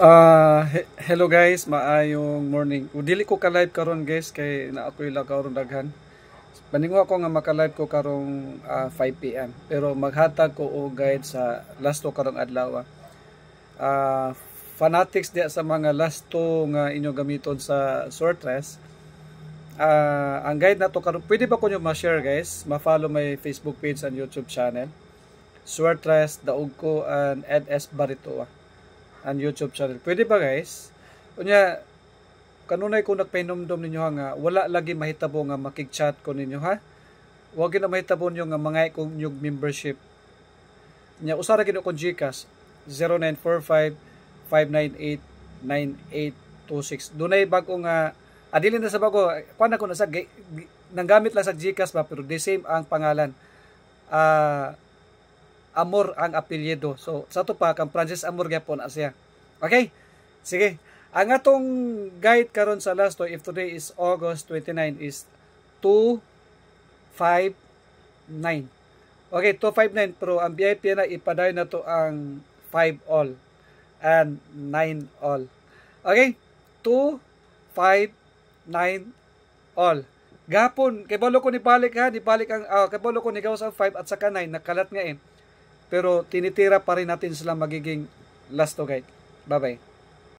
Uh, hello guys, maayong morning. Udili ko ka live karon guys kay naa ako'y lakaw karon daghan. Paningwa ko nga maka-live ko karong uh, 5 pm pero maghatag ko og guide sa last karong adlaw. Uh, fanatics diya sa mga last nga inyo gamiton sa sortress. Uh, ang guide nato karon pwede ba kunyo ma-share guys? Ma-follow my Facebook page and YouTube channel. Sortress daog ko and NS Baritoa ang YouTube channel. Pwede ba guys? Unya, kanunay ko nagpainumdom ninyo ha nga, wala lagi mahitabo nga makig-chat ko ninyo ha. Huwag na mahitabo ninyo nga mga kong nyug membership. Nya, usara kino kong Gcash, 0945-598-9826. Dunay bago nga, adili ah, na sa bago, kuan ako na sa, nanggamit lang sa Gcash ba, pero the same ang pangalan. Ah, uh, Amor ang apelyido. So sa to ang Francis Amor gapon siya. Okay? Sige. Ang atong guide karon sa last to if today is August 29 is 259. Okay, 259 pero ang VIP na ipadayon na to ang 5 all and 9 all. Okay? 259 9 all. Gapon, kay balo ko ni balik ha, ni balik ang uh, kay balo ko ni gawas ang 5 at saka 9 nakalat nga eh. Pero tinitira pa rin natin sila magiging last to guide. Bye-bye.